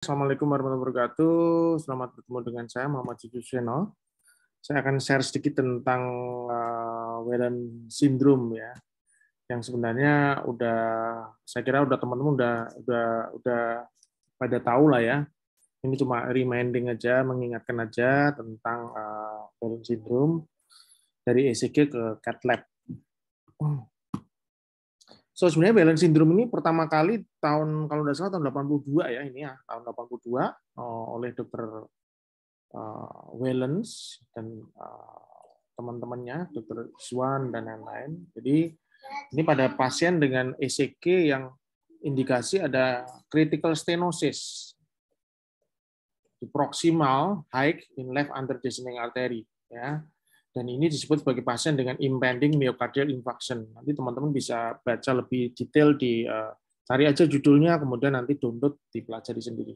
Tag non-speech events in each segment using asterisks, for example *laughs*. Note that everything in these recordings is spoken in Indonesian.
Assalamualaikum warahmatullahi wabarakatuh. Selamat bertemu dengan saya Muhammad Cucu Seno. Saya akan share sedikit tentang uh, Whelan syndrome ya. Yang sebenarnya udah saya kira udah teman-teman udah udah udah pada tahu lah ya. Ini cuma reminding aja, mengingatkan aja tentang uh, Whelan syndrome dari ECG ke CAT lab. Oh. So sebenarnya balance syndrome ini pertama kali tahun kalau tidak salah tahun 82 ya ini ya tahun 82 eh, oleh dokter uh, Wellens dan eh, teman-temannya dokter Swan dan lain-lain. Jadi ini pada pasien dengan ECG yang indikasi ada critical stenosis di proximal high in left descending artery ya dan ini disebut sebagai pasien dengan impending myocardial infarction. Nanti teman-teman bisa baca lebih detail di eh, cari aja judulnya, kemudian nanti download dipelajari sendiri.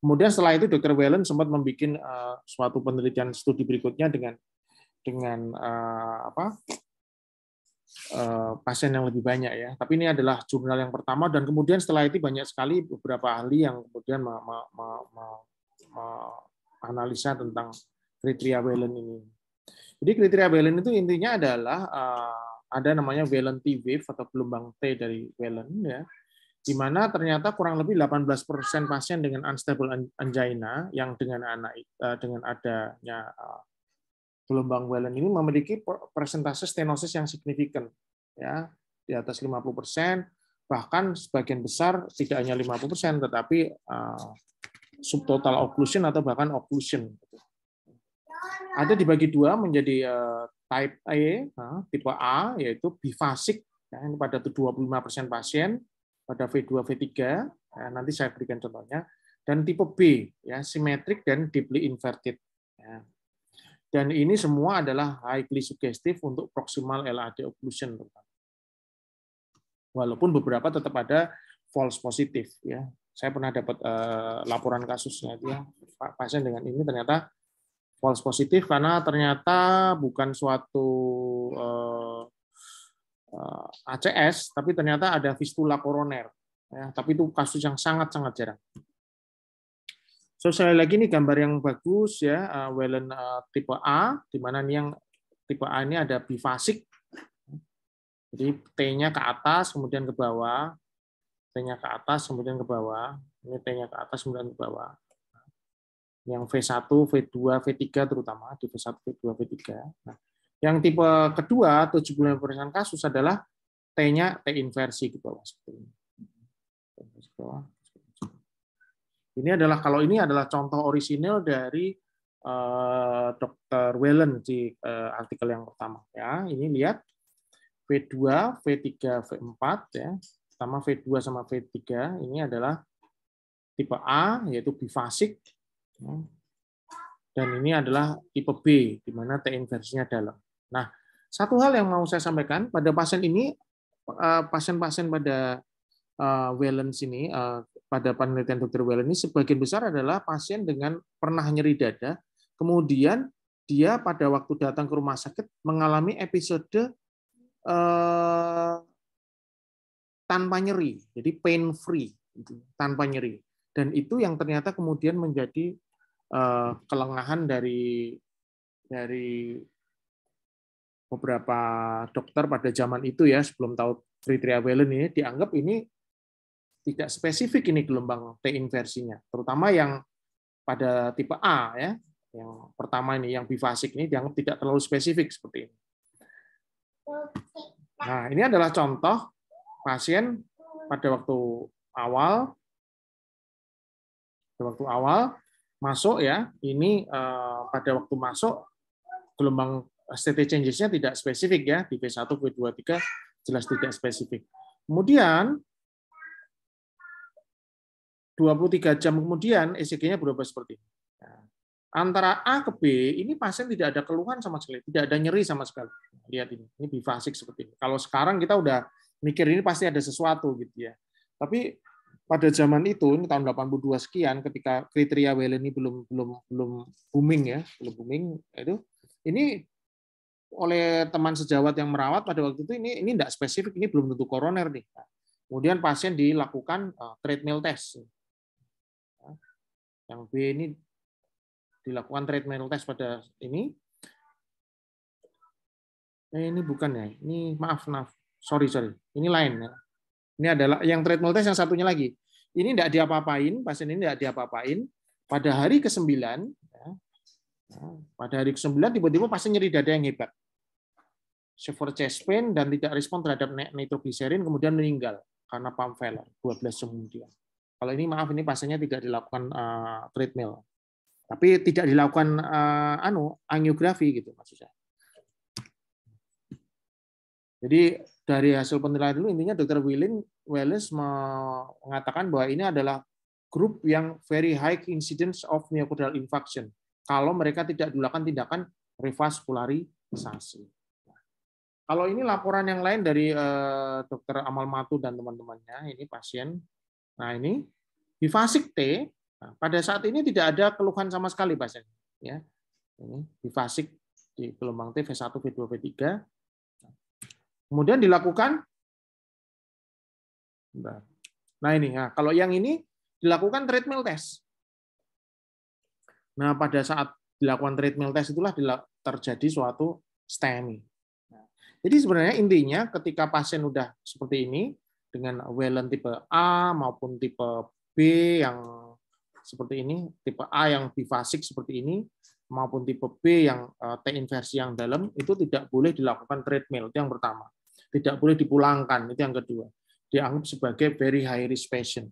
Kemudian setelah itu Dr. Wellen sempat membuat eh, suatu penelitian studi berikutnya dengan dengan eh, apa pasien yang lebih banyak ya. Tapi ini adalah jurnal yang pertama dan kemudian setelah itu banyak sekali beberapa ahli yang kemudian menganalisa tentang kriteria Wellen ini. Jadi kriteria Wellen itu intinya adalah uh, ada namanya Wellen T-wave atau gelombang T dari Wellen ya, di mana ternyata kurang lebih 18% pasien dengan unstable angina yang dengan anak eh, dengan adanya eh, gelombang Wellen ini memiliki persentase stenosis yang signifikan ya di atas 50% bahkan sebagian besar tidak hanya 50% tetapi subtotal occlusion atau bahkan occlusion ada dibagi dua menjadi eh, type A, nah, tipe A, yaitu bifasik ya, ini pada 25% pasien, pada V2, V3, ya, nanti saya berikan contohnya, dan tipe B, ya simetrik dan deeply inverted. Ya. Dan ini semua adalah highly sugestif untuk proximal LAD occlusion. Walaupun beberapa tetap ada false positif. ya Saya pernah dapat eh, laporan kasusnya, dia pasien dengan ini ternyata false positif karena ternyata bukan suatu uh, eh, eh, ACS tapi ternyata ada fistula koroner ya tapi itu kasus yang sangat sangat jarang. So sekali lagi ini gambar yang bagus ya eh, Wellen uh, tipe A di mana yang tipe A ini ada bifasik jadi T-nya ke atas kemudian ke bawah T-nya ke atas kemudian ke bawah ini T-nya ke atas kemudian ke bawah yang V1, V2, V3 terutama di V1, V2, V3. Nah, yang tipe kedua 75% kasus adalah T-nya T inversi ke bawah seperti ini. Ini adalah kalau ini adalah contoh orisinal dari eh, Dr. Wellen di eh, artikel yang pertama ya. Ini lihat V2, V3, V4 ya. Pertama V2 sama V3 ini adalah tipe A yaitu bifasik Ya. Dan ini adalah tipe B, di mana T inversinya dalam. Nah, satu hal yang mau saya sampaikan pada pasien ini, eh, pasien-pasien pada eh, Wellens ini, eh, pada penelitian dokter Wellens ini, sebagian besar adalah pasien dengan pernah nyeri dada, kemudian dia pada waktu datang ke rumah sakit mengalami episode tanpa nyeri, jadi pain free, gitu, tanpa nyeri. Dan itu yang ternyata kemudian menjadi Eh, kelengahan dari dari beberapa dokter pada zaman itu ya sebelum tahu trivalent ini dianggap ini tidak spesifik ini gelombang T inversinya, terutama yang pada tipe A ya, yang pertama ini yang bifasik ini dianggap tidak terlalu spesifik seperti ini. Nah, ini adalah contoh pasien pada waktu awal pada waktu awal masuk ya, ini eh, pada waktu masuk gelombang state changes-nya tidak spesifik ya di V1, V2, jelas tidak spesifik. Kemudian 23 jam kemudian ECG-nya berubah seperti ini. Ya. Antara A ke B ini pasien tidak ada keluhan sama sekali, tidak ada nyeri sama sekali. Lihat ini, ini bifasik seperti ini. Kalau sekarang kita udah mikir ini pasti ada sesuatu gitu ya. Tapi pada zaman itu ini tahun 82 sekian ketika kriteria well ini belum belum belum booming ya, belum booming nah itu ini oleh teman sejawat yang merawat pada waktu itu ini ini tidak spesifik ini belum tentu koroner nih. Nah, kemudian pasien dilakukan eh, treadmill test. Nah, yang B ini dilakukan treadmill test pada ini. Eh, ini bukan ya. Ini maaf, maaf. Sorry, sorry. Ini lain ya ini adalah yang treadmill test yang satunya lagi. Ini tidak diapa-apain, pasien ini tidak diapa-apain. Pada hari ke-9, ya, pada hari ke-9 tiba-tiba pasien nyeri dada yang hebat. Severe chest pain dan tidak respon terhadap nitroglycerin kemudian meninggal karena pump failure 12 jam kemudian. Kalau ini maaf ini pasiennya tidak dilakukan uh, treadmill. Tapi tidak dilakukan uh, anu angiografi gitu maksud saya. Jadi dari hasil penilaian dulu intinya Dr. Willin Welles mengatakan bahwa ini adalah grup yang very high incidence of myocardial infarction kalau mereka tidak dilakukan tindakan revaskularisasi. Kalau ini laporan yang lain dari uh, eh, Dr. Amal Matu dan teman-temannya, ini pasien. Nah ini di fasik T, nah, pada saat ini tidak ada keluhan sama sekali pasien. Ya, ini di fasik di gelombang T V1, V2, V3. Kemudian dilakukan Nah ini, nah, kalau yang ini dilakukan treadmill test. Nah pada saat dilakukan treadmill test itulah terjadi suatu STEMI. Nah, jadi sebenarnya intinya ketika pasien sudah seperti ini dengan Wellen tipe A maupun tipe B yang seperti ini, tipe A yang bifasik seperti ini, maupun tipe B yang eh, T inversi yang dalam itu tidak boleh dilakukan treadmill. Itu yang pertama tidak boleh dipulangkan. Itu yang kedua. Dianggap sebagai very high risk patient.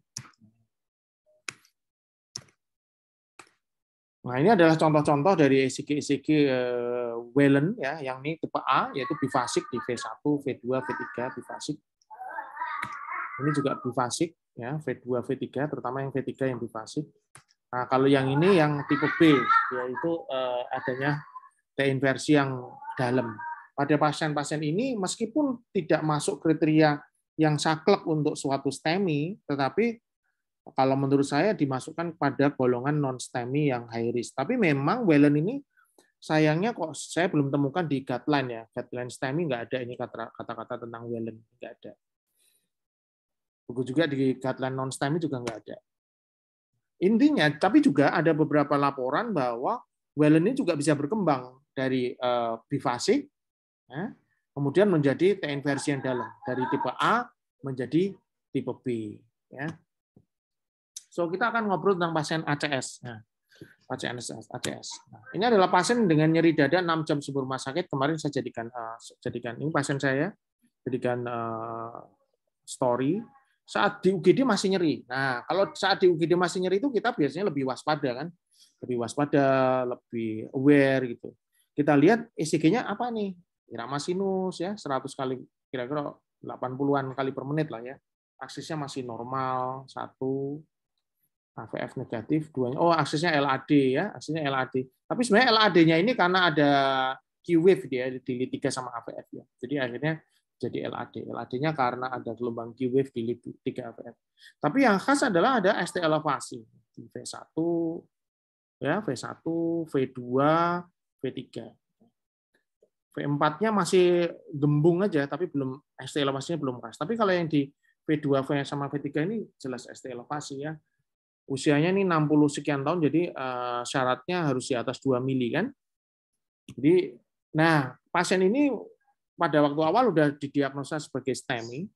Nah, ini adalah contoh-contoh dari ECG-ECG eh, Wellen ya, yang ini tipe A yaitu bifasik di V1, V2, V3 bifasik. Ini juga bifasik ya, V2, V3 terutama yang V3 yang bifasik. Nah, kalau yang ini yang tipe B yaitu eh, adanya T inversi yang dalam pada pasien-pasien ini meskipun tidak masuk kriteria yang saklek untuk suatu STEMI, tetapi kalau menurut saya dimasukkan pada golongan non STEMI yang high risk. Tapi memang Wellen ini sayangnya kok saya belum temukan di guideline ya. Guideline STEMI nggak ada ini kata-kata tentang Wellen, nggak ada. Buku juga di guideline non STEMI juga nggak ada. Intinya, tapi juga ada beberapa laporan bahwa Wellen ini juga bisa berkembang dari uh, eh, bifasik kemudian menjadi tn versi yang dalam dari tipe A menjadi tipe B. Ya. So kita akan ngobrol tentang pasien ACS. Nah, pasien ACS. Nah, ini adalah pasien dengan nyeri dada 6 jam sebelum rumah sakit. Kemarin saya jadikan uh, jadikan ini pasien saya jadikan uh, story saat di UGD masih nyeri. Nah, kalau saat di UGD masih nyeri itu kita biasanya lebih waspada kan, lebih waspada, lebih aware gitu. Kita lihat ECG-nya apa nih? irama sinus ya 100 kali kira-kira 80-an kali per menit lah ya. Aksisnya masih normal, satu AVF negatif, duanya oh aksisnya LAD ya, aksisnya LAD. Tapi sebenarnya LAD-nya ini karena ada Q wave dia di lead 3 sama AVF ya. Jadi akhirnya jadi LAD. LAD-nya karena ada gelombang Q wave di lead 3 AVF. Tapi yang khas adalah ada ST elevasi di V1 ya, V1, V2, V3. V4-nya masih gembung aja, tapi belum ST elevasinya belum khas. Tapi kalau yang di V2 V sama V3 ini jelas ST elevasi ya. Usianya ini 60 sekian tahun, jadi eh, syaratnya harus di atas 2 mili kan. Jadi, nah pasien ini pada waktu awal udah didiagnosa sebagai STEMI,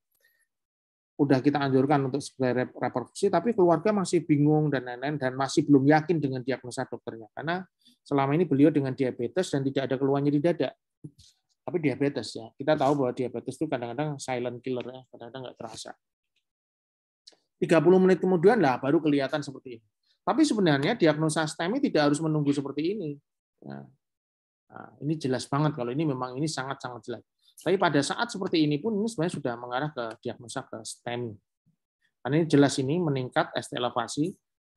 udah kita anjurkan untuk segera reproduksi, tapi keluarga masih bingung dan lain-lain dan masih belum yakin dengan diagnosa dokternya karena selama ini beliau dengan diabetes dan tidak ada keluhannya di dada. Tapi diabetes ya, kita tahu bahwa diabetes itu kadang-kadang silent killer ya, kadang-kadang nggak terasa. 30 menit kemudian lah baru kelihatan seperti ini. Tapi sebenarnya diagnosa STEMI tidak harus menunggu seperti ini. Nah, nah, ini jelas banget kalau ini memang ini sangat-sangat jelas. Tapi pada saat seperti ini pun ini sebenarnya sudah mengarah ke diagnosa ke STEMI. Karena ini jelas ini meningkat ST elevasi,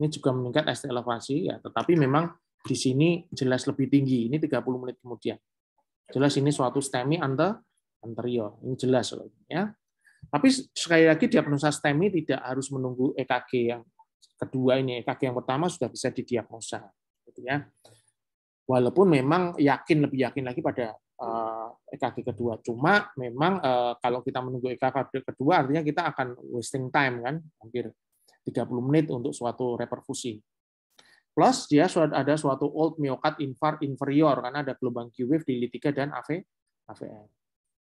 ini juga meningkat ST elevasi ya, tetapi memang di sini jelas lebih tinggi. Ini 30 menit kemudian. Jelas ini suatu STEMI ante anterior. Ini jelas loh ya. Tapi sekali lagi diagnosa STEMI tidak harus menunggu EKG yang kedua ini. EKG yang pertama sudah bisa didiagnosa gitu ya. Walaupun memang yakin lebih yakin lagi pada EKG eh, e kedua. Cuma memang eh, kalau kita menunggu EKG kedua artinya kita akan wasting time kan, hampir 30 menit untuk suatu reperfusi. Plus dia ada suatu old myocard infar inferior karena ada gelombang Q wave di l dan AV AVM.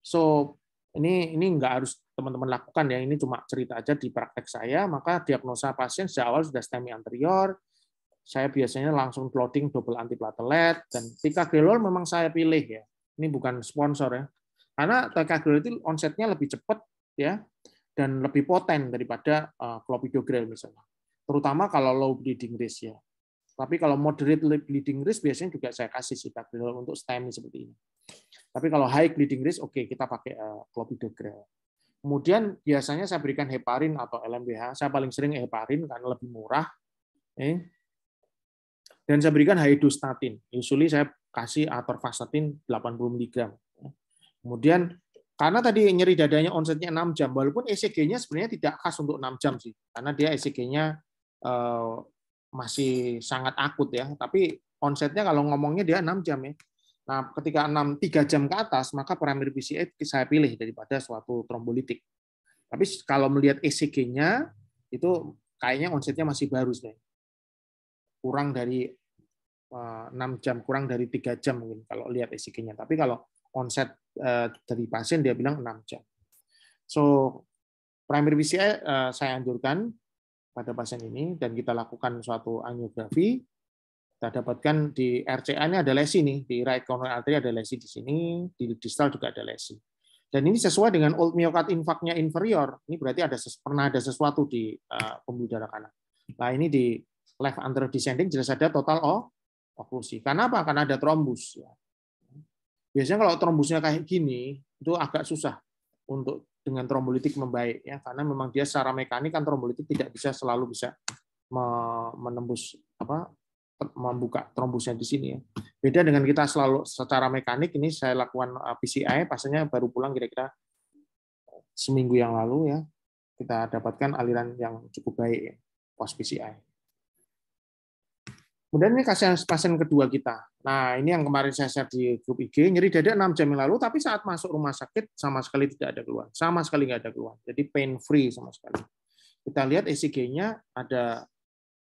So ini ini nggak harus teman-teman lakukan ya. Ini cuma cerita aja di praktek saya. Maka diagnosa pasien sejak awal sudah STEMI anterior. Saya biasanya langsung clotting double antiplatelet dan ticagrelor memang saya pilih ya. Ini bukan sponsor ya. Karena ticagrelor itu onsetnya lebih cepat ya dan lebih poten daripada uh, clopidogrel misalnya. Terutama kalau low bleeding risk ya. Tapi kalau moderate bleeding risk biasanya juga saya kasih sitaglirol untuk STEMI seperti ini. Tapi kalau high bleeding risk, oke okay, kita pakai eh, clopidogrel. Kemudian biasanya saya berikan heparin atau LMBH. Saya paling sering heparin karena lebih murah. Eh. Dan saya berikan haidostatin. Usually saya kasih atorvastatin 80 mg. Eh. Kemudian karena tadi nyeri dadanya onsetnya 6 jam, walaupun ECG-nya sebenarnya tidak khas untuk 6 jam sih, karena dia ECG-nya masih sangat akut ya. Tapi onsetnya kalau ngomongnya dia 6 jam ya. Nah, ketika 6 3 jam ke atas maka parameter BCA saya pilih daripada suatu trombolitik. Tapi kalau melihat ECG-nya itu kayaknya onsetnya masih baru sih. Kurang dari 6 eh, jam, kurang dari 3 jam mungkin kalau lihat ECG-nya. Tapi kalau onset eh, dari pasien dia bilang 6 jam. So primary BCA eh, saya anjurkan pada pasien ini dan kita lakukan suatu angiografi, kita dapatkan di RCA ini ada lesi nih, di right coronary artery ada lesi di sini, di distal juga ada lesi. Dan ini sesuai dengan old myocard infarctnya inferior. Ini berarti ada pernah ada sesuatu di eh, pembuluh darah kanan. Nah, ini di left anterior descending jelas ada total oklusi. Karena apa? Karena ada trombus ya. Biasanya kalau trombusnya kayak gini itu agak susah untuk dengan trombolitik membaik ya karena memang dia secara mekanik kan trombolitik tidak bisa selalu bisa menembus apa membuka trombusnya di sini ya. Beda dengan kita selalu secara mekanik ini saya lakukan eh, PCI pastinya baru pulang kira-kira seminggu yang lalu ya kita dapatkan aliran yang cukup baik ya, post PCI. Kemudian ini kasihan pasien kedua kita. Nah, ini yang kemarin saya share di grup IG, nyeri dada 6 jam yang lalu, tapi saat masuk rumah sakit sama sekali tidak ada keluhan. Sama sekali nggak ada keluhan. Jadi pain free sama sekali. Kita lihat ECG-nya ada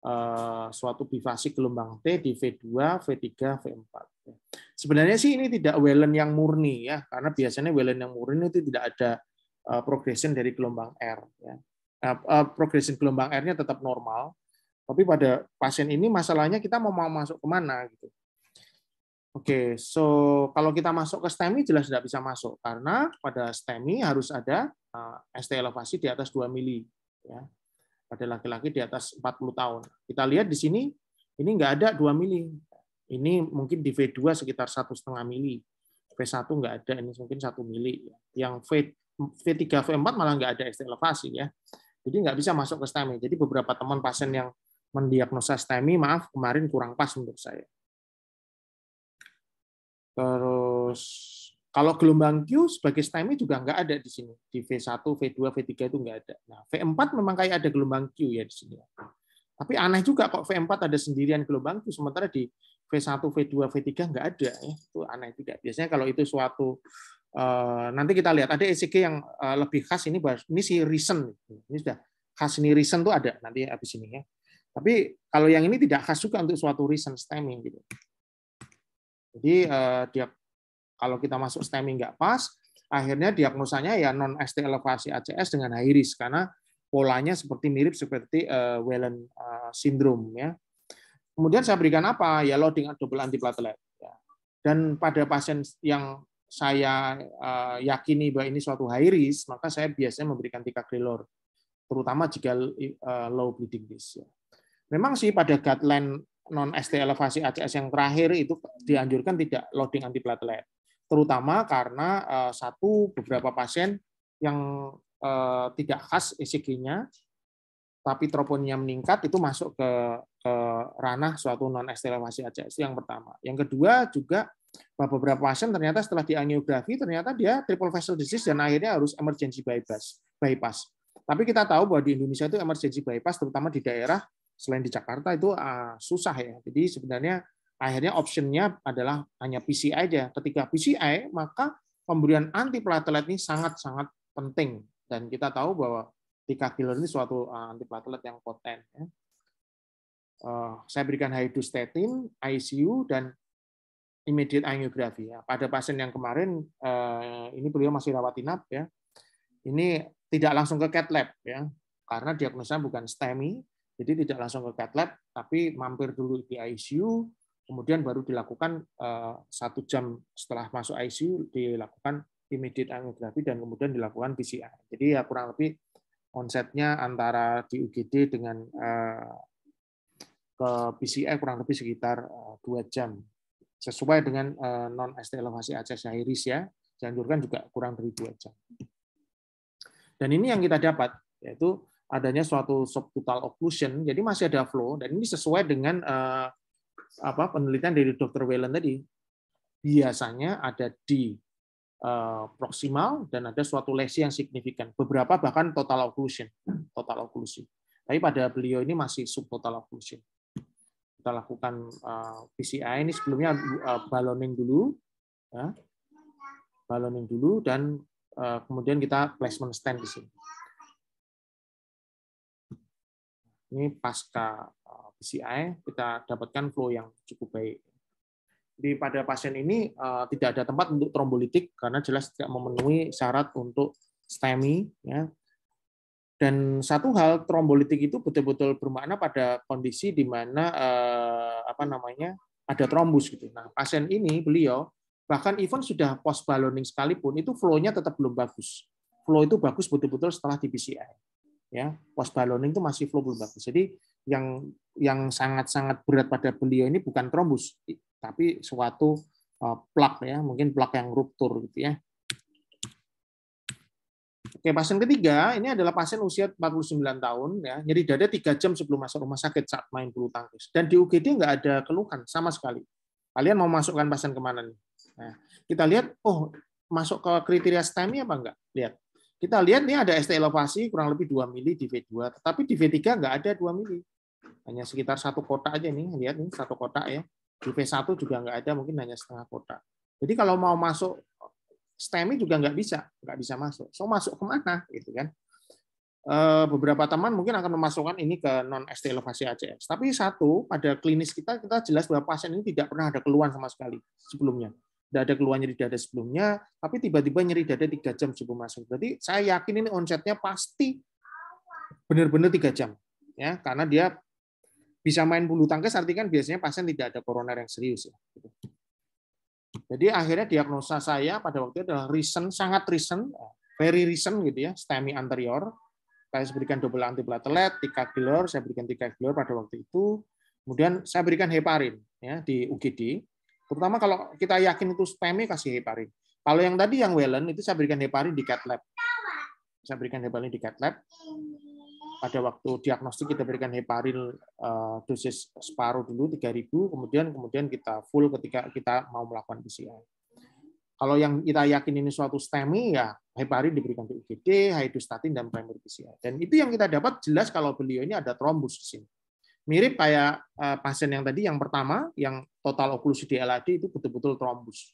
uh, suatu bifasi gelombang T di V2, V3, V4. Sebenarnya sih ini tidak Wellen yang murni ya, karena biasanya Wellen yang murni itu tidak ada eh, progression dari gelombang R. Ya. Nah, eh, progression gelombang R-nya tetap normal, tapi pada pasien ini masalahnya kita mau mau masuk kemana gitu. Oke, so kalau kita masuk ke STEMI jelas tidak bisa masuk karena pada STEMI harus ada eh, ST elevasi di atas 2 mili ya. Pada laki-laki di atas 40 tahun. Kita lihat di sini ini nggak ada 2 mili. Ini mungkin di V2 sekitar satu setengah mili. V1 nggak ada, ini mungkin satu mili. Yang V, V3, V4 malah nggak ada ST elevasi ya. Jadi nggak bisa masuk ke STEMI. Jadi beberapa teman pasien yang mendiagnosa STEMI, maaf kemarin kurang pas untuk saya. Terus kalau gelombang Q sebagai STEMI juga nggak ada di sini. Di V1, V2, V3 itu nggak ada. Nah, V4 memang kayak ada gelombang Q ya di sini. Tapi aneh juga kok V4 ada sendirian gelombang Q, sementara di V1, V2, V3 nggak ada. Ya. Itu aneh juga. Biasanya kalau itu suatu, eh, nanti kita lihat, ada ECG yang eh, lebih khas, ini ini si recent. Ini sudah khas ini recent tuh ada nanti habis ini ya. Tapi kalau yang ini tidak khas juga untuk suatu reason stemming gitu. Jadi eh, dia kalau kita masuk stemming nggak pas, akhirnya diagnosanya ya non ST elevasi ACS dengan high risk karena polanya seperti mirip seperti eh, Wellen eh, syndrome ya. Kemudian saya berikan apa? Ya loading double antiplatelet. Ya. Dan pada pasien yang saya eh, yakini bahwa ini suatu high risk, maka saya biasanya memberikan tiga terutama jika eh, low bleeding risk. Ya. Memang sih pada guideline non ST elevasi ACS yang terakhir itu dianjurkan tidak loading antiplatelet, terutama karena eh, satu beberapa pasien yang eh, tidak khas ECG-nya, tapi troponinnya meningkat itu masuk ke, ke ranah suatu non ST elevasi ACS yang pertama. Yang kedua juga beberapa pasien ternyata setelah diangiografi ternyata dia triple vessel disease dan akhirnya harus emergency bypass. bypass. Tapi kita tahu bahwa di Indonesia itu emergency bypass terutama di daerah selain di Jakarta itu uh, susah ya. Jadi sebenarnya akhirnya optionnya adalah hanya PCI aja. Ketika PCI maka pemberian antiplatelet ini sangat-sangat penting dan kita tahu bahwa tika killer ini suatu ah, antiplatelet yang poten. Ya. Uh, saya berikan hydrostatin, ICU, dan immediate angiografi. Ya. Pada pasien yang kemarin, uh, ini beliau masih rawat inap, ya. ini tidak langsung ke cat lab, ya. karena diagnosa bukan STEMI, jadi tidak langsung ke cath lab, tapi mampir dulu di ICU, kemudian baru dilakukan eh, satu jam setelah masuk ICU dilakukan immediate angiografi dan kemudian dilakukan PCR. Jadi ya kurang lebih konsepnya antara di UGD dengan eh, ke PCR kurang lebih sekitar eh, dua jam sesuai dengan non ST elevasi ACS iris ya dianjurkan juga kurang dari dua jam. Dan ini yang kita dapat yaitu adanya suatu subtotal occlusion, jadi masih ada flow dan ini sesuai dengan uh, apa penelitian dari Dr. Whelan tadi. Biasanya ada di uh, eh, proksimal dan ada suatu lesi yang signifikan. Beberapa bahkan total occlusion, total occlusi. Tapi pada beliau ini masih subtotal occlusion. Kita lakukan uh, eh, PCI ini sebelumnya uh, baloning dulu, ya. baloning dulu dan uh, kemudian kita placement stand di sini. Ini pasca eh, PCI kita dapatkan flow yang cukup baik. Di pada pasien ini eh, tidak ada tempat untuk trombolitik karena jelas tidak memenuhi syarat untuk STEMI ya. Dan satu hal trombolitik itu betul-betul bermakna pada kondisi di mana eh, apa namanya ada trombus gitu. Nah, pasien ini beliau bahkan even sudah post ballooning sekalipun itu flow-nya tetap belum bagus. Flow itu bagus betul-betul setelah di PCI ya post ballooning itu masih flow belum jadi yang yang sangat-sangat berat pada beliau ini bukan trombus tapi suatu e, plak ya mungkin plak yang ruptur gitu ya Oke, pasien ketiga ini adalah pasien usia 49 tahun ya, nyeri dada tiga jam sebelum masuk rumah sakit saat main bulu tangkis. Dan di UGD nggak ada keluhan sama sekali. Kalian mau masukkan pasien kemana nih? Nah, kita lihat, oh masuk ke kriteria STEMI apa enggak? Lihat. Kita lihat nih ada ST elevasi kurang lebih 2 mili di V2, tetapi di V3 nggak ada 2 mili. Hanya sekitar satu kotak aja nih, lihat nih satu kotak ya. Di V1 juga nggak ada, mungkin hanya setengah kotak. Jadi kalau mau masuk STEMI juga nggak bisa, nggak bisa masuk. So masuk kemana gitu kan? Eh, beberapa teman mungkin akan memasukkan ini ke non ST elevasi ACS. Tapi satu, pada klinis kita kita jelas bahwa pasien ini tidak pernah ada keluhan sama sekali sebelumnya tidak ada keluhan di dada sebelumnya, tapi tiba-tiba nyeri dada tiga jam sebelum masuk. Berarti saya yakin ini onsetnya pasti benar-benar tiga jam, ya karena dia bisa main bulu tangkis artinya kan biasanya pasien tidak ada koroner yang serius ya. Gitu. Jadi akhirnya diagnosa saya pada waktu itu adalah recent, sangat recent, very recent gitu ya, STEMI anterior. Saya berikan double antiplatelet, tiga gelor, saya berikan tiga gelor pada waktu itu. Kemudian saya berikan heparin ya di UGD. Terutama kalau kita yakin itu STEMI kasih heparin. Kalau yang tadi yang Wellen itu saya berikan heparin di cat lab. Saya berikan heparin di cat lab. Pada waktu diagnostik kita berikan heparin eh, dosis separuh dulu 3000, kemudian kemudian kita full ketika kita mau melakukan PCR. Kalau yang kita yakin ini suatu STEMI ya heparin diberikan di UGD, statin dan primer PCR. Dan itu yang kita dapat jelas kalau beliau ini ada trombus di sini mirip kayak eh, pasien yang tadi yang pertama yang total oklusi di LAD itu betul-betul trombus.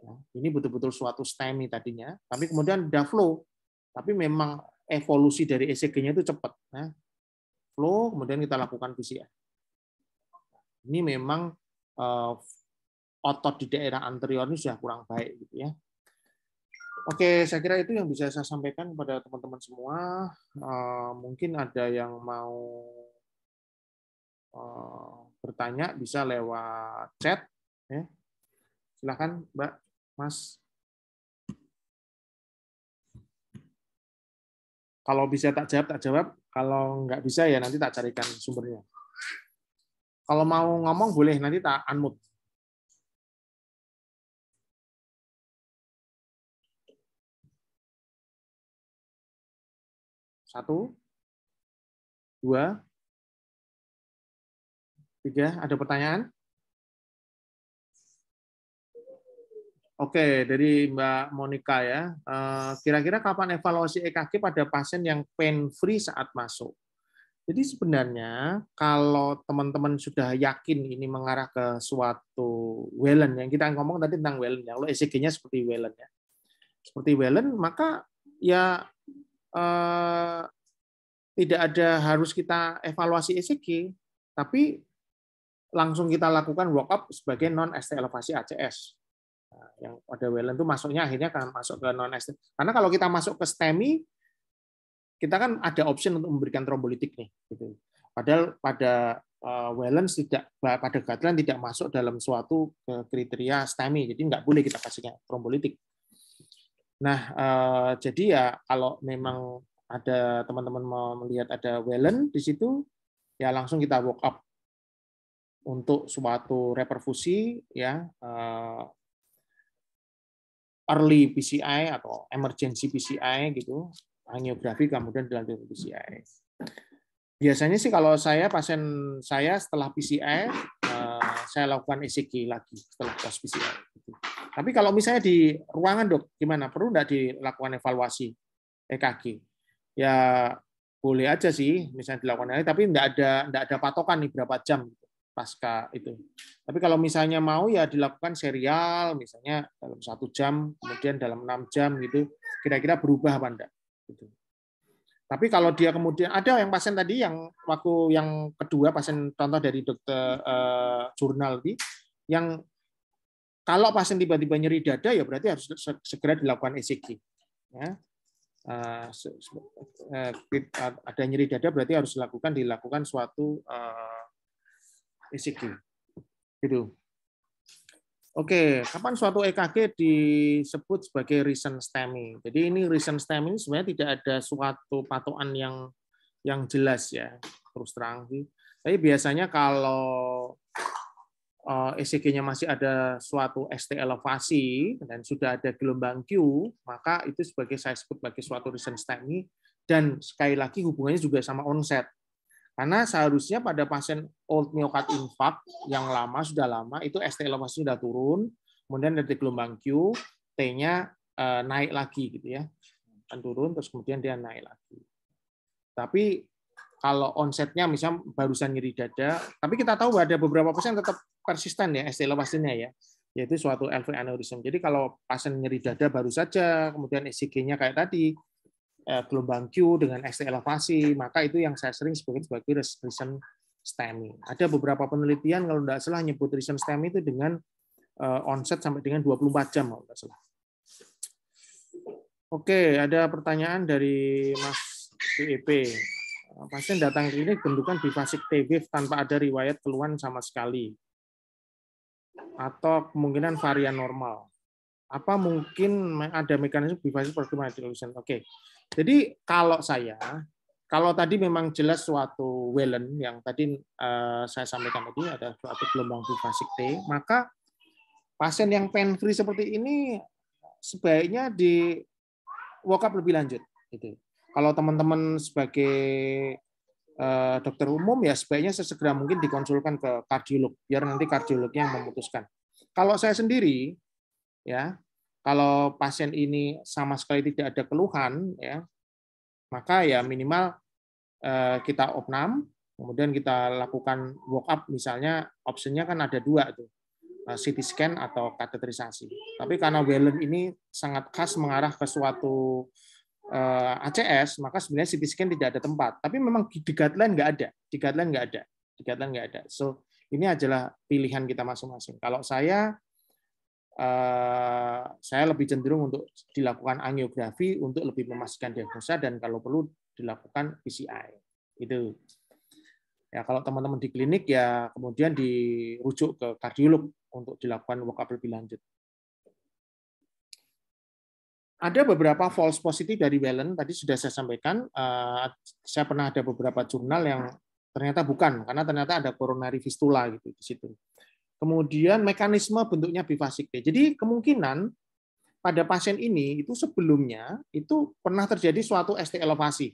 Ya, ini betul-betul suatu STEMI tadinya, tapi kemudian ada flow. Tapi memang evolusi dari ECG-nya itu cepat. Ya. flow, kemudian kita lakukan PCR. Ini memang eh, otot di daerah anterior ini sudah kurang baik. gitu ya. Oke, saya kira itu yang bisa saya sampaikan kepada teman-teman semua. Eh, mungkin ada yang mau Eh, bertanya bisa lewat chat. Ya. Silahkan Mbak, Mas. Kalau bisa tak jawab, tak jawab. Kalau nggak bisa ya nanti tak carikan sumbernya. Kalau mau ngomong boleh, nanti tak unmute. Satu, dua, Tiga, ada pertanyaan? Oke, dari Mbak Monica ya. Eh, kira-kira kapan evaluasi EKG pada pasien yang pain free saat masuk? Jadi sebenarnya kalau teman-teman sudah yakin ini mengarah ke suatu Wellen yang kita ngomong tadi tentang Wellen ya, kalau ECG-nya seperti Wellen ya, seperti Wellen maka ya eh, tidak ada harus kita evaluasi ECG, tapi langsung kita lakukan walk-up sebagai non-ST elevasi ACS. Nah, yang pada Wellen itu masuknya akhirnya akan masuk ke non-ST. Karena kalau kita masuk ke STEMI, kita kan ada opsi untuk memberikan trombolitik nih. Gitu. Padahal pada eh, Wellen tidak pada guideline tidak masuk dalam suatu kriteria STEMI, jadi nggak boleh kita kasihnya trombolitik. Nah, eh, jadi ya kalau memang ada teman-teman mau melihat ada Wellen di situ, ya langsung kita walk up untuk suatu reperfusi ya eh, early PCI atau emergency PCI gitu angiografi kemudian dilanjut PCI. Biasanya sih kalau saya pasien saya setelah PCI eh, saya lakukan ECG lagi setelah post PCI. Gitu. Tapi kalau misalnya di ruangan dok gimana perlu nggak dilakukan evaluasi EKG? Ya boleh aja sih misalnya dilakukan e tapi nggak ada nggak ada patokan nih berapa jam. Gitu pasca itu. Tapi kalau misalnya mau ya dilakukan serial, misalnya dalam satu jam, kemudian dalam enam jam gitu, kira-kira berubah apa enggak? Gitu. Tapi kalau dia kemudian ada yang pasien tadi yang waktu yang kedua pasien contoh dari dokter eh, jurnal di yang kalau pasien tiba-tiba nyeri dada ya berarti harus segera dilakukan ECG. Ya. Eh, eh ada nyeri dada berarti harus dilakukan dilakukan suatu eh, basically. Gitu. Oke, kapan suatu EKG disebut sebagai recent STEMI? Jadi ini recent STEMI, sebenarnya tidak ada suatu patokan yang yang jelas ya, terus terang sih. Tapi biasanya kalau ECG-nya eh, e masih ada suatu ST elevasi dan sudah ada gelombang Q, maka itu sebagai saya sebut sebagai suatu recent STEMI dan sekali lagi hubungannya juga sama onset. Karena seharusnya pada pasien old myocard infarct yang lama sudah lama itu ST elevasi sudah turun, kemudian dari gelombang Q T-nya eh, naik lagi gitu ya. Dan turun terus kemudian dia naik lagi. Tapi kalau onsetnya misal barusan nyeri dada, tapi kita tahu ada beberapa pasien tetap persisten ya ST elevasinya ya yaitu suatu LV aneurisma. Jadi kalau pasien nyeri dada baru saja, kemudian ECG-nya kayak tadi, Eh, gelombang Q dengan ST elevasi, maka itu yang saya sering sebut sebagai recent STEMI. Ada beberapa penelitian kalau tidak salah nyebut recent STEMI itu dengan eh, onset sampai dengan 24 jam kalau tidak salah. Oke, ada pertanyaan dari Mas DEP. Pasien datang klinik bentukan bifasik TV tanpa ada riwayat keluhan sama sekali. Atau kemungkinan varian normal. Apa mungkin ada mekanisme bifasik pertumbuhan Oke. Oke. Jadi kalau saya, kalau tadi memang jelas suatu wellen yang tadi uh, saya sampaikan tadi ada suatu gelombang bifasik T, maka pasien yang pain free seperti ini sebaiknya di walk up lebih lanjut. Gitu. Kalau teman-teman sebagai uh, dokter umum ya sebaiknya sesegera mungkin dikonsulkan ke kardiolog biar nanti kardiolognya yang memutuskan. Kalau saya sendiri ya kalau pasien ini sama sekali tidak ada keluhan, ya, maka ya minimal eh, kita opnam, kemudian kita lakukan walk-up, misalnya opsinya kan ada dua tuh, eh, CT scan atau kateterisasi. Tapi karena Wellen ini sangat khas mengarah ke suatu eh, ACS, maka sebenarnya CT scan tidak ada tempat. Tapi memang di guideline nggak ada, di guideline nggak ada, di guideline nggak ada. So ini adalah pilihan kita masing-masing. Kalau saya Eh, saya lebih cenderung untuk dilakukan angiografi untuk lebih memastikan diagnosa dan kalau perlu dilakukan PCI. Itu. Ya, kalau teman-teman di klinik ya kemudian dirujuk ke kardiolog untuk dilakukan workup lebih lanjut. Ada beberapa false positif dari Wellen tadi sudah saya sampaikan. Eh, saya pernah ada beberapa jurnal yang ternyata bukan karena ternyata ada coronary fistula gitu di situ. Kemudian mekanisme bentuknya bifasik Jadi kemungkinan pada pasien ini itu sebelumnya itu pernah terjadi suatu ST elevasi.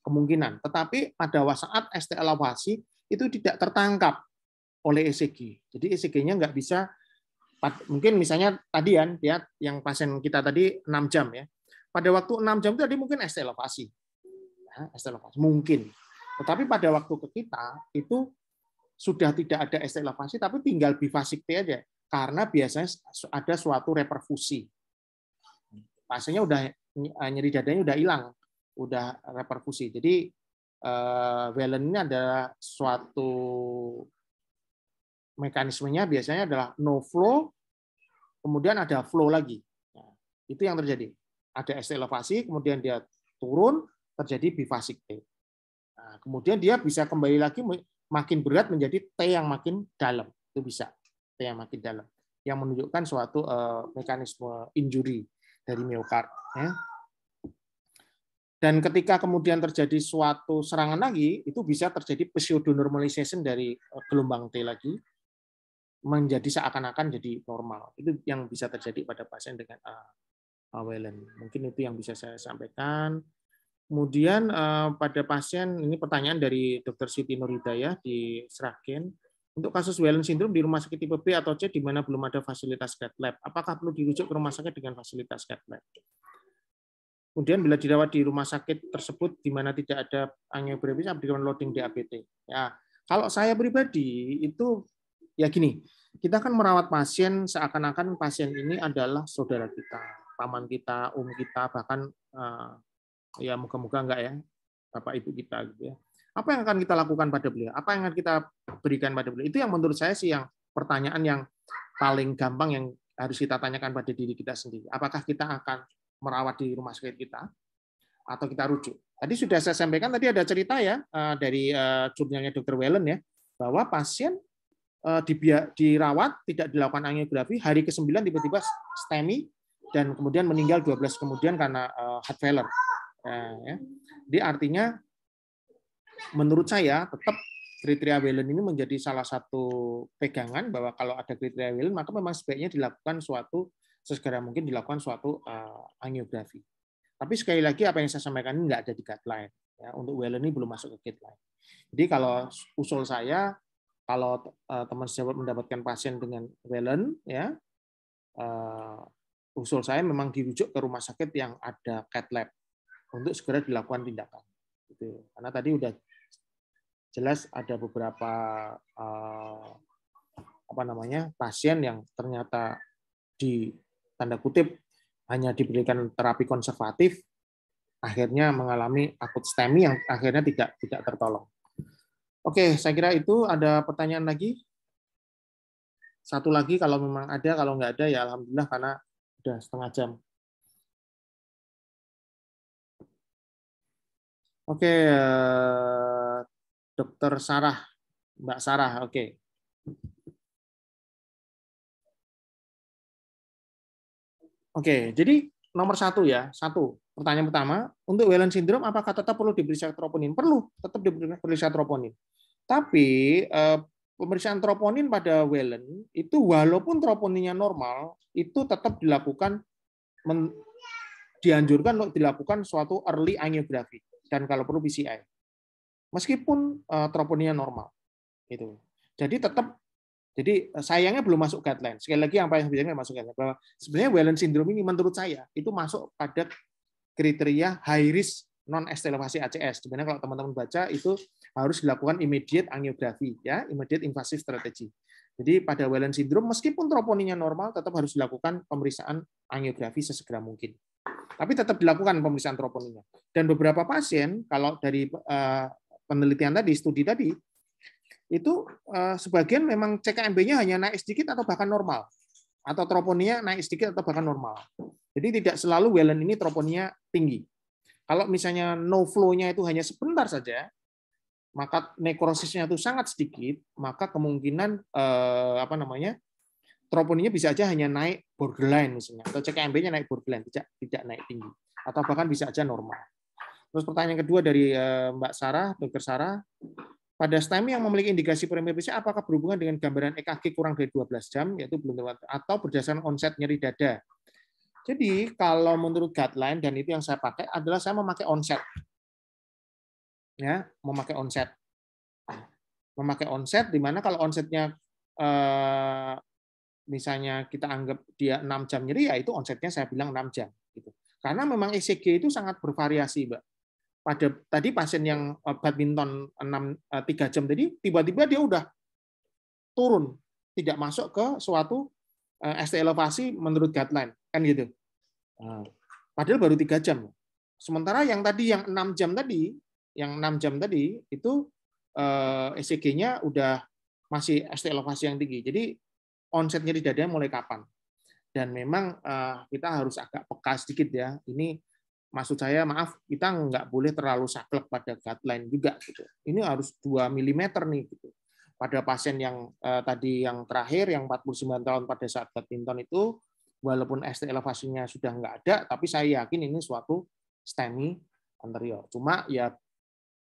Kemungkinan. Tetapi pada saat ST elevasi itu tidak tertangkap oleh ECG. Jadi ECG-nya nggak bisa mungkin misalnya tadi ya, ya yang pasien kita tadi 6 jam ya. Pada waktu 6 jam itu tadi mungkin ST elevasi. Ya, nah, ST elevasi mungkin. Tetapi pada waktu ke kita itu sudah tidak ada ST elevasi tapi tinggal T aja. Karena biasanya ada suatu reperfusi. Pasiennya udah eh, nyeri dadanya udah hilang, udah reperfusi. Jadi eh, valen adalah suatu mekanismenya biasanya adalah no flow, kemudian ada flow lagi. Nah, itu yang terjadi. Ada ST elevasi, kemudian dia turun, terjadi bifasik T. Nah, kemudian dia bisa kembali lagi makin berat menjadi T yang makin dalam. Itu bisa. T yang makin dalam. Yang menunjukkan suatu eh, mekanisme injury dari miokard. Ya. Dan ketika kemudian terjadi suatu serangan lagi, itu bisa terjadi pseudonormalization dari eh, gelombang T lagi menjadi seakan-akan jadi normal. Itu yang bisa terjadi pada pasien dengan uh, Mungkin itu yang bisa saya sampaikan. Kemudian uh, pada pasien ini pertanyaan dari Dr. Siti ya di Sragen. Untuk kasus Wellen syndrome di rumah sakit tipe B atau C di mana belum ada fasilitas cath lab, apakah perlu dirujuk ke rumah sakit dengan fasilitas cath lab? Kemudian bila dirawat di rumah sakit tersebut di mana tidak ada angiografis apakah loading DAPT? Ya, kalau saya pribadi itu ya gini, kita kan merawat pasien seakan-akan pasien ini adalah saudara kita, paman kita, um kita, bahkan eh, ya moga-moga enggak ya bapak ibu kita gitu ya apa yang akan kita lakukan pada beliau apa yang akan kita berikan pada beliau itu yang menurut saya sih yang pertanyaan yang paling gampang yang harus kita tanyakan pada diri kita sendiri apakah kita akan merawat di rumah sakit kita atau kita rujuk tadi sudah saya sampaikan tadi ada cerita ya eh, dari eh, jurnalnya dokter Wellen ya bahwa pasien eh, dirawat tidak dilakukan angiografi hari ke-9 tiba-tiba STEMI dan kemudian meninggal 12 kemudian karena heart failure Nah, ya. Jadi artinya menurut saya tetap kriteria Wellen ini menjadi salah satu pegangan bahwa kalau ada kriteria Wellen maka memang sebaiknya dilakukan suatu sesegera mungkin dilakukan suatu uh, angiografi. Tapi sekali lagi apa yang saya sampaikan ini nggak ada di guideline. Ya, untuk Wellen ini belum masuk ke guideline. Jadi kalau usul saya kalau uh, teman sejawat mendapatkan pasien dengan Wellen ya uh, usul saya memang dirujuk ke rumah sakit yang ada cat lab untuk segera dilakukan tindakan. Gitu. Karena tadi sudah jelas ada beberapa uh, apa namanya pasien yang ternyata di tanda kutip hanya diberikan terapi konservatif akhirnya mengalami akut STEMI yang akhirnya tidak tidak tertolong. Oke, saya kira itu ada pertanyaan lagi. Satu lagi kalau memang ada, kalau nggak ada ya alhamdulillah karena sudah setengah jam. Oke, eh, Dokter Sarah, Mbak Sarah, oke. Oke, jadi nomor satu ya, satu. Pertanyaan pertama, untuk Wellen syndrome apakah tetap perlu diberi troponin? Perlu, tetap diberi troponin. Tapi eh, pemeriksaan troponin pada Wellen itu walaupun troponinnya normal, itu tetap dilakukan dianjurkan untuk dilakukan suatu early angiography dan kalau perlu BCI. Meskipun eh, troponinnya normal. Gitu. Jadi tetap jadi eh, sayangnya belum masuk guideline. Sekali lagi yang paling sebenarnya masuk guideline bahwa sebenarnya Wellen syndrome ini menurut saya itu masuk pada kriteria high risk non estelevasi ACS. Sebenarnya kalau teman-teman baca itu harus dilakukan immediate angiografi, ya, immediate invasive strategy. Jadi pada Wellen syndrome meskipun troponinnya normal tetap harus dilakukan pemeriksaan angiografi sesegera mungkin. Tapi tetap dilakukan pemeriksaan troponinnya. Dan beberapa pasien, kalau dari eh, penelitian tadi, studi tadi, itu eh, sebagian memang CKMB-nya hanya naik sedikit atau bahkan normal. Atau troponinnya naik sedikit atau bahkan normal. Jadi tidak selalu wellen ini troponinnya tinggi. Kalau misalnya no flow-nya itu hanya sebentar saja, maka nekrosisnya itu sangat sedikit, maka kemungkinan eh, apa namanya troponinnya bisa aja hanya naik borderline misalnya atau CKMB-nya naik borderline tidak tidak naik tinggi atau bahkan bisa aja normal. Terus pertanyaan kedua dari eh, Mbak Sarah, Dokter Sarah, pada stemi yang memiliki indikasi premier PC apakah berhubungan dengan gambaran EKG kurang dari 12 jam yaitu belum lewat atau berdasarkan onset nyeri dada. Jadi kalau menurut guideline dan itu yang saya pakai adalah saya memakai onset. Ya, memakai onset. Memakai onset di mana kalau onsetnya eh, misalnya kita anggap dia 6 jam nyeri ya itu onsetnya saya bilang 6 jam gitu. Karena memang ECG itu sangat bervariasi, Mbak. Pada tadi pasien yang eh, badminton 6 3 eh, jam tadi tiba-tiba dia udah turun, tidak masuk ke suatu eh, ST elevasi menurut guideline, kan gitu. Ah. Padahal baru 3 jam. Sementara yang tadi yang 6 jam tadi, yang 6 jam tadi itu ECG-nya e udah masih ST elevasi yang tinggi. Jadi onsetnya di dada mulai kapan. Dan memang eh, kita harus agak peka sedikit ya. Ini maksud saya maaf kita nggak boleh terlalu saklek pada guideline juga gitu. Ini harus 2 mm nih gitu. Pada pasien yang eh, tadi yang terakhir yang 49 tahun pada saat badminton itu walaupun ST elevasinya sudah nggak ada tapi saya yakin ini suatu STEMI anterior. Cuma ya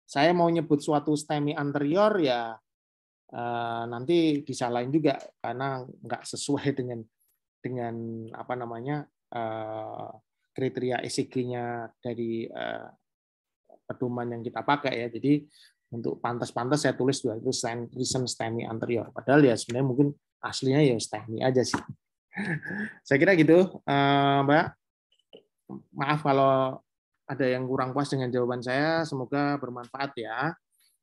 saya mau nyebut suatu STEMI anterior ya Eh, nanti disalahin juga karena nggak sesuai *laughs* dengan dengan apa namanya eh, kriteria SEG-nya dari eh, pedoman yang kita pakai ya. Jadi untuk pantas-pantas saya tulis dua itu stand, recent STEMI anterior. Padahal ya sebenarnya mungkin aslinya ya STEMI aja sih. *laughs* saya kira gitu, Mbak. Maaf kalau ada yang kurang puas dengan jawaban saya. Semoga bermanfaat ya.